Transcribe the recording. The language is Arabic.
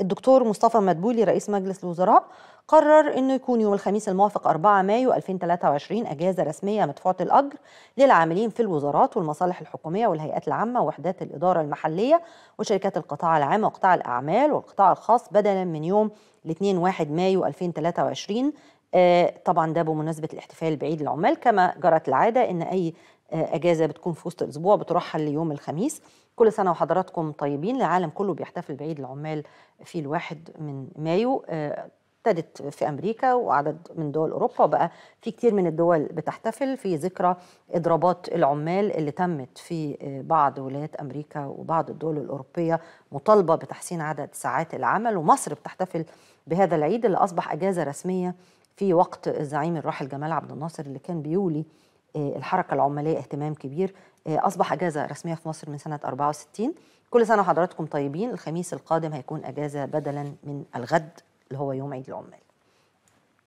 الدكتور مصطفى مدبولي رئيس مجلس الوزراء قرر انه يكون يوم الخميس الموافق 4 مايو 2023 اجازه رسميه مدفوعه الاجر للعاملين في الوزارات والمصالح الحكوميه والهيئات العامه ووحدات الاداره المحليه وشركات القطاع العام وقطاع الاعمال والقطاع الخاص بدلا من يوم 2 1 مايو 2023 آه، طبعا ده بمناسبه الاحتفال بعيد العمال كما جرت العاده ان اي آه، اجازه بتكون في وسط الاسبوع بترحل ليوم الخميس كل سنه وحضراتكم طيبين العالم كله بيحتفل بعيد العمال في الواحد من مايو آه، ابتدت في امريكا وعدد من دول اوروبا وبقى في كتير من الدول بتحتفل في ذكرى اضرابات العمال اللي تمت في بعض ولايات امريكا وبعض الدول الاوروبيه مطالبه بتحسين عدد ساعات العمل ومصر بتحتفل بهذا العيد اللي اصبح اجازه رسميه في وقت الزعيم الراحل جمال عبد الناصر اللي كان بيولي آه، الحركة العمالية اهتمام كبير آه، أصبح أجازة رسمية في مصر من سنة 64 كل سنة وحضراتكم طيبين الخميس القادم هيكون أجازة بدلا من الغد اللي هو يوم عيد العمال